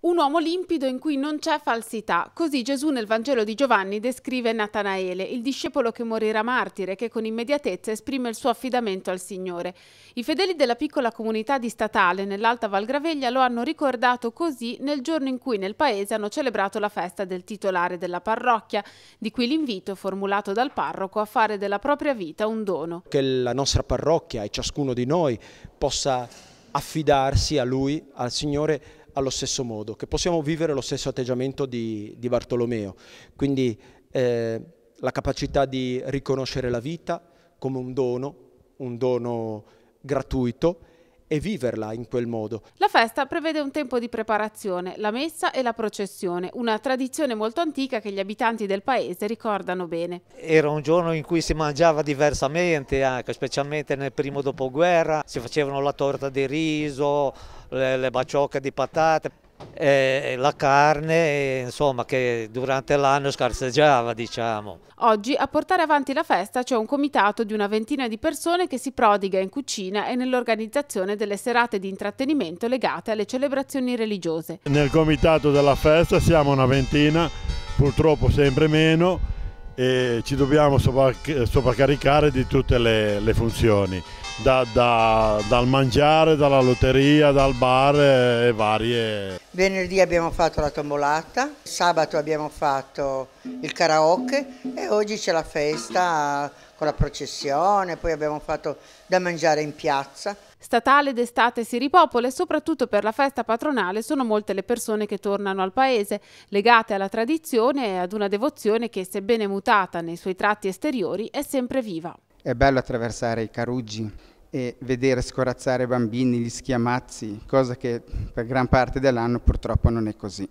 Un uomo limpido in cui non c'è falsità. Così Gesù nel Vangelo di Giovanni descrive Natanaele, il discepolo che morirà martire, che con immediatezza esprime il suo affidamento al Signore. I fedeli della piccola comunità di Statale nell'Alta Valgraveglia lo hanno ricordato così nel giorno in cui nel paese hanno celebrato la festa del titolare della parrocchia, di cui l'invito formulato dal parroco a fare della propria vita un dono. Che la nostra parrocchia e ciascuno di noi possa affidarsi a Lui, al Signore, allo stesso modo, che possiamo vivere lo stesso atteggiamento di, di Bartolomeo. Quindi eh, la capacità di riconoscere la vita come un dono, un dono gratuito e viverla in quel modo. La festa prevede un tempo di preparazione, la messa e la processione, una tradizione molto antica che gli abitanti del paese ricordano bene. Era un giorno in cui si mangiava diversamente, anche, specialmente nel primo dopoguerra, si facevano la torta di riso, le, le baciocche di patate eh, la carne insomma, che durante l'anno scarseggiava. Diciamo. Oggi a portare avanti la festa c'è un comitato di una ventina di persone che si prodiga in cucina e nell'organizzazione delle serate di intrattenimento legate alle celebrazioni religiose. Nel comitato della festa siamo una ventina, purtroppo sempre meno e ci dobbiamo sovraccaricare di tutte le, le funzioni, da, da, dal mangiare, dalla lotteria, dal bar eh, e varie venerdì abbiamo fatto la tombolata, sabato abbiamo fatto il karaoke e oggi c'è la festa con la processione, poi abbiamo fatto da mangiare in piazza. Statale d'estate si ripopola e soprattutto per la festa patronale sono molte le persone che tornano al paese, legate alla tradizione e ad una devozione che, sebbene mutata nei suoi tratti esteriori, è sempre viva. È bello attraversare i caruggi e vedere scorazzare i bambini, gli schiamazzi, cosa che per gran parte dell'anno purtroppo non è così.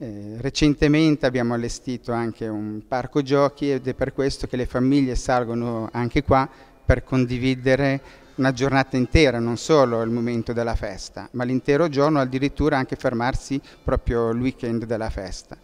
Eh, recentemente abbiamo allestito anche un parco giochi ed è per questo che le famiglie salgono anche qua per condividere una giornata intera, non solo il momento della festa, ma l'intero giorno, addirittura anche fermarsi proprio il weekend della festa.